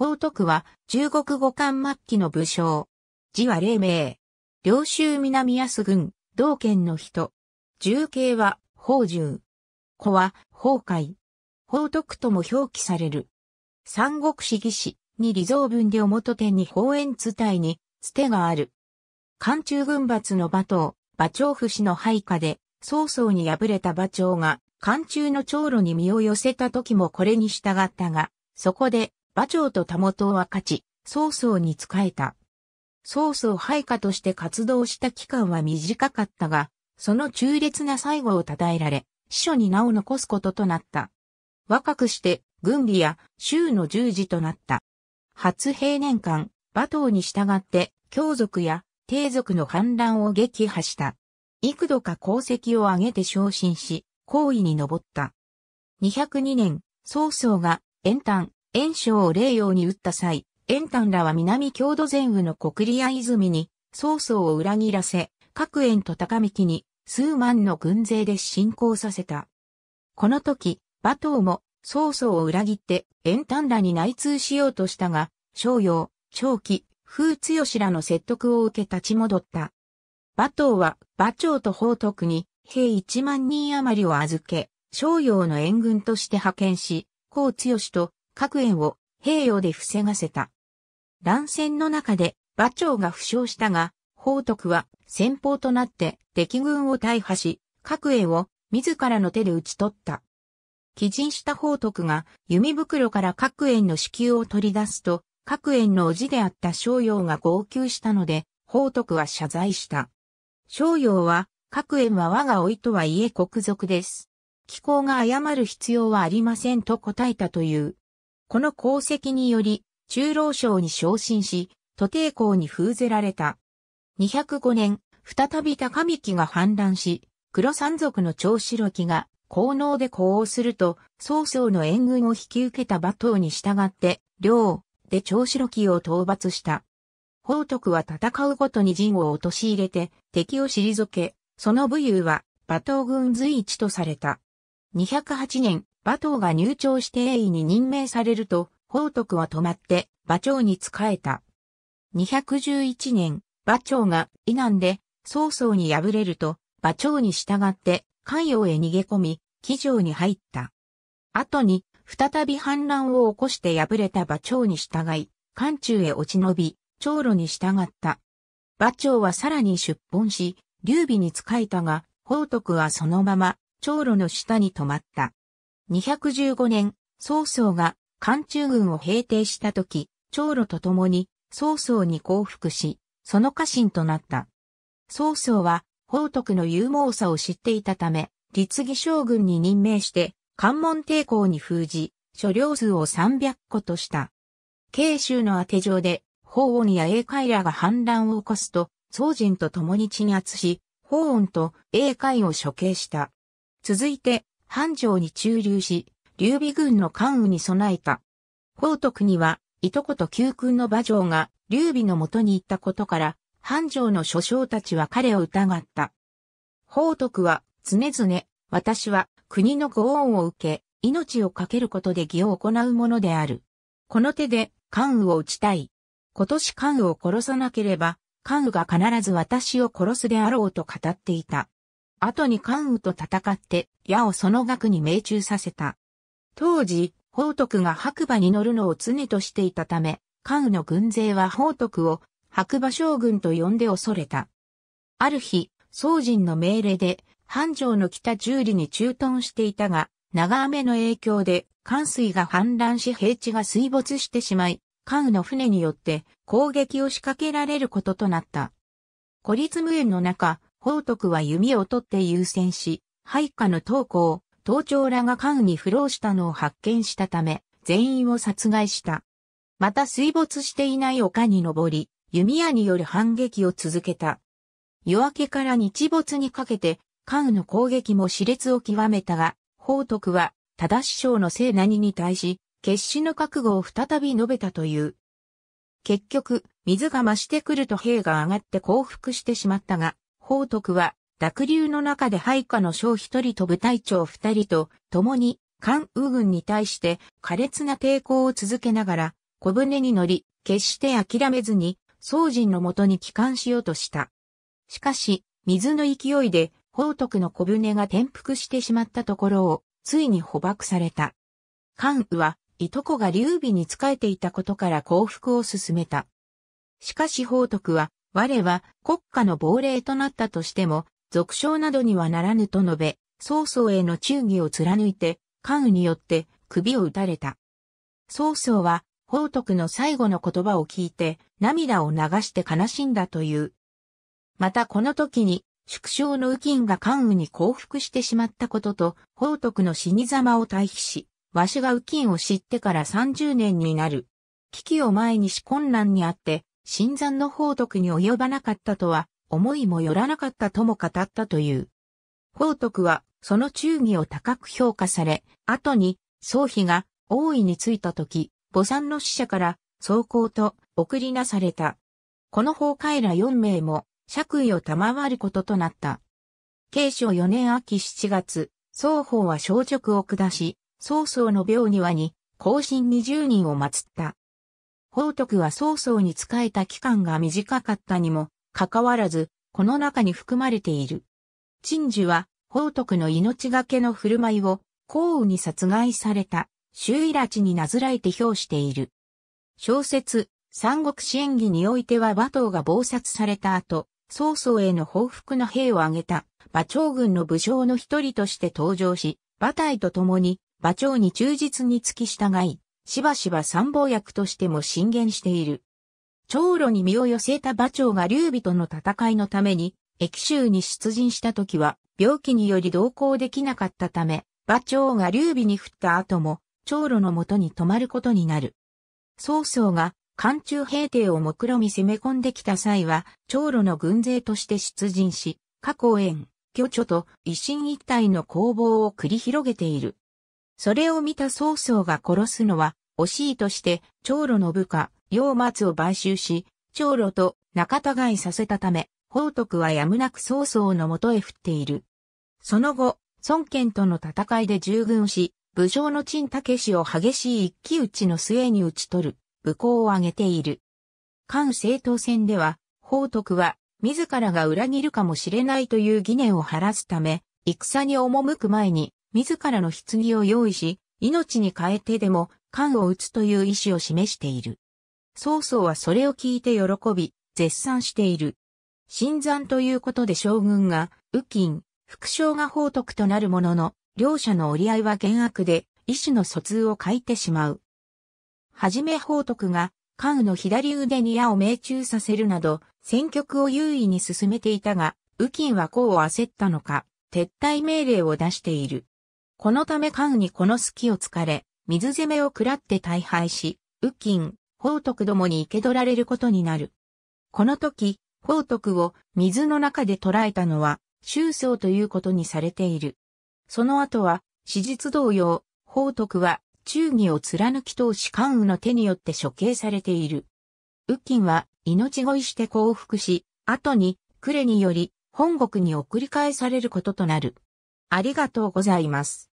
宝徳は中国五冠末期の武将。字は黎明。領州南安郡、道県の人。重慶は宝重。子は宝海。宝徳とも表記される。三国志義士に理蔵文で表天に宝円伝いに、つてがある。漢中軍閥の馬頭、馬長府氏の配下で、曹操に敗れた馬長が、漢中の長路に身を寄せた時もこれに従ったが、そこで馬長と多元は勝ち、曹操に仕えた。曹操配下として活動した期間は短かったが、その中烈な最後を称えられ、司書に名を残すこととなった。若くして、軍備や州の十字となった。初平年間、馬頭に従って、強族や低族の反乱を撃破した。幾度か功績を挙げて昇進し、高位に上った。202年、曹操が、延端。炎章を霊陽に打った際、炎丹らは南郷土前雨の国利屋泉に、曹操を裏切らせ、各炎と高幹に数万の軍勢で侵攻させた。この時、馬頭も曹操を裏切って炎丹らに内通しようとしたが、昭陽、長期、風強らの説得を受け立ち戻った。馬頭は馬長と宝徳に兵1万人余りを預け、昭陽の援軍として派遣し、高強と各園を平洋で防がせた。乱戦の中で馬長が負傷したが、宝徳は先方となって敵軍を大破し、各園を自らの手で討ち取った。寄陣した宝徳が弓袋から各園の支給を取り出すと、各園のおじであった商用が号泣したので、宝徳は謝罪した。商用は、各園は我が老いとはいえ国賊です。気候が謝る必要はありませんと答えたという。この功績により、中老省に昇進し、都弟校に封ぜられた。205年、再び高見木が反乱し、黒山族の長白木が、功能で高応すると、曹操の援軍を引き受けた馬頭に従って、領で長白木を討伐した。宝徳は戦うごとに陣を陥れて、敵を退け、その武勇は、馬頭軍随一とされた。208年、馬頭が入庁して栄意に任命されると、宝徳は止まって馬長に仕えた。211年、馬長が異難で曹操に敗れると、馬長に従って関与へ逃げ込み、騎乗に入った。後に、再び反乱を起こして敗れた馬長に従い、関中へ落ち延び、長路に従った。馬長はさらに出奔し、劉備に仕えたが、宝徳はそのまま、長路の下に止まった。215年、曹操が漢中軍を平定した時、長路と共に曹操に降伏し、その家臣となった。曹操は、宝徳の勇猛さを知っていたため、立義将軍に任命して、関門抵抗に封じ、所領数を300個とした。慶州の当て上で、法恩や英会らが反乱を起こすと、曹仁と共に鎮圧し、法恩と英会を処刑した。続いて、繁盛に駐留し、劉備軍の関羽に備えた。宝徳には、いとこと旧君の馬上が劉備の元に行ったことから、繁盛の諸将たちは彼を疑った。宝徳は、常々、私は国のご恩を受け、命を懸けることで義を行うものである。この手で関羽を打ちたい。今年関羽を殺さなければ、関羽が必ず私を殺すであろうと語っていた。後に関羽と戦って、矢をその額に命中させた。当時、宝徳が白馬に乗るのを常としていたため、関羽の軍勢は宝徳を白馬将軍と呼んで恐れた。ある日、宗人の命令で、繁盛の北十里に駐屯していたが、長雨の影響で、関水が氾濫し平地が水没してしまい、関羽の船によって攻撃を仕掛けられることとなった。孤立無援の中、宝徳は弓を取って優先し、配下の東校、東長らが関に不老したのを発見したため、全員を殺害した。また水没していない丘に登り、弓矢による反撃を続けた。夜明けから日没にかけて、関の攻撃も熾烈を極めたが、宝徳は、忠師匠の聖何に対し、決死の覚悟を再び述べたという。結局、水が増してくると兵が上がって降伏してしまったが、宝徳は、濁流の中で配下の将一人と部隊長二人と、共に、関羽軍に対して、苛烈な抵抗を続けながら、小舟に乗り、決して諦めずに、宋人のもとに帰還しようとした。しかし、水の勢いで、宝徳の小舟が転覆してしまったところを、ついに捕獲された。関羽は、いとこが劉備に仕えていたことから降伏を進めた。しかし宝徳は、我は国家の亡霊となったとしても、俗称などにはならぬと述べ、曹操への忠義を貫いて、関羽によって首を打たれた。曹操は、宝徳の最後の言葉を聞いて、涙を流して悲しんだという。またこの時に、縮小の右近が関羽に降伏してしまったことと、宝徳の死に様を退避し、わしが右近を知ってから30年になる。危機を前にし困難にあって、新山の宝徳に及ばなかったとは、思いもよらなかったとも語ったという。宝徳は、その忠義を高く評価され、後に、宗妃が王位についた時、母山の使者から、総行と送りなされた。この崩壊ら4名も、爵位を賜ることとなった。慶書4年秋7月、双方は小直を下し、曹操の病庭に、後進20人を祀った。宝徳は曹操に仕えた期間が短かったにも、かかわらず、この中に含まれている。陳寿は、宝徳の命がけの振る舞いを、幸運に殺害された、周囲拉致になずらえて評している。小説、三国志演義においては馬頭が暴殺された後、曹操への報復の兵を挙げた、馬長軍の武将の一人として登場し、馬隊と共に馬長に忠実に付き従い、しばしば参謀役としても進言している。長路に身を寄せた馬長が劉備との戦いのために、駅州に出陣した時は、病気により同行できなかったため、馬長が劉備に降った後も、長路のもとに泊まることになる。曹操が、漢中平定を目論み攻め込んできた際は、長路の軍勢として出陣し、過去園、巨著と一進一退の攻防を繰り広げている。それを見た曹操が殺すのは、惜しいとして、長老の部下、陽松を買収し、長老と仲違いさせたため、宝徳はやむなく曹操のもとへ降っている。その後、孫権との戦いで従軍し、武将の陳武氏を激しい一騎打ちの末に打ち取る、武功を挙げている。関政党戦では、宝徳は、自らが裏切るかもしれないという疑念を晴らすため、戦に赴く前に、自らの棺を用意し、命に変えてでも缶を打つという意思を示している。曹操はそれを聞いて喜び、絶賛している。新参ということで将軍が、右近、副将が報徳となるものの、両者の折り合いは厳悪で、意思の疎通を欠いてしまう。はじめ報徳が、関羽の左腕に矢を命中させるなど、戦局を優位に進めていたが、右近は功を焦ったのか、撤退命令を出している。このため関羽にこの隙を突かれ、水攻めを食らって大敗し、右金、宝徳どもに生け取られることになる。この時、宝徳を水の中で捕らえたのは、周宗ということにされている。その後は、史実同様、宝徳は忠義を貫き通し関羽の手によって処刑されている。右金は命乞いして降伏し、後に呉により本国に送り返されることとなる。ありがとうございます。